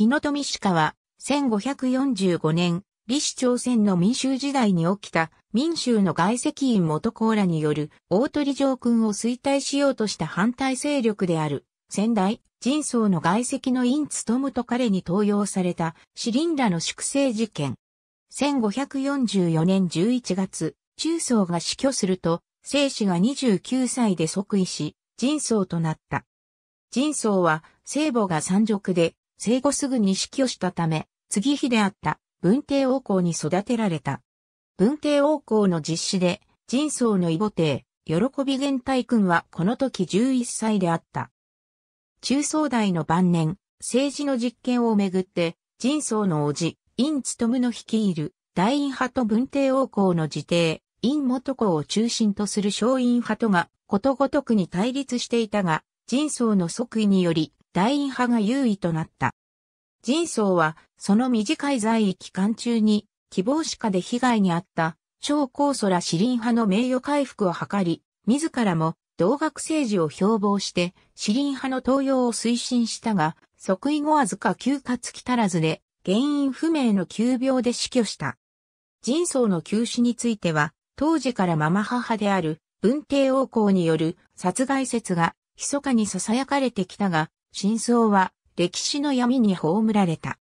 木の富鹿家は、1545年、李氏朝鮮の民衆時代に起きた民衆の外籍員元公らによる大鳥上君を衰退しようとした反対勢力である、先代、人相の外籍の院務と彼に登用された、シリンらの粛清事件。1544年11月、中相が死去すると、生死が29歳で即位し、人相となった。仁相は、聖母が山賊で、生後すぐに死去したため、次妃であった文帝王侯に育てられた。文帝王侯の実施で、人相の異母帝、喜び元太君はこの時11歳であった。中宗代の晩年、政治の実権をめぐって、人相の叔父、院務の率いる、大院派と文帝王侯の自帝、陰元公を中心とする小陰派とが、ことごとくに対立していたが、人相の即位により、大院派が優位となった。人相は、その短い在位期間中に、希望しかで被害に遭った、超高祖ら死林派の名誉回復を図り、自らも、同学政治を標榜して、死林派の登用を推進したが、即位後わずか休暇つき足らずで、原因不明の急病で死去した。人相の急死については、当時からママ母である文帝王侯による殺害説が密かに囁かれてきたが、真相は歴史の闇に葬られた。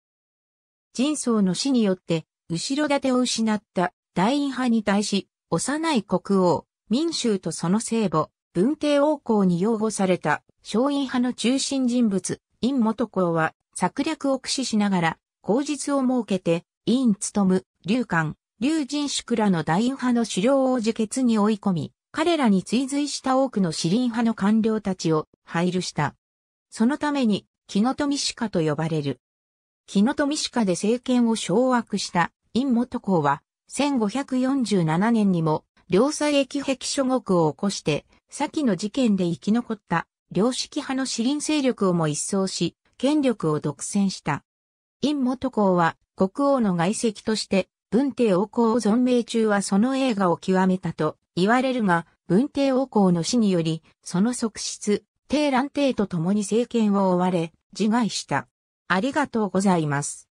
人相の死によって後ろ盾を失った大院派に対し、幼い国王、民衆とその聖母、文帝王侯に擁護された商院派の中心人物、陰元公は策略を駆使しながら、口実を設けて、院務、劉官、劉人宿らの大院派の狩猟を自決に追い込み、彼らに追随した多くの士林派の官僚たちを配慮した。そのために、木の富鹿と呼ばれる。木の富鹿で政権を掌握した陰元公は、1547年にも、両左駅壁諸国を起こして、先の事件で生き残った、良識派の士林勢力をも一掃し、権力を独占した。陰元公は、国王の外籍として、文帝王公を存命中はその映画を極めたと言われるが、文帝王公の死により、その側室、帝蘭帝と共に政権を追われ、自害した。ありがとうございます。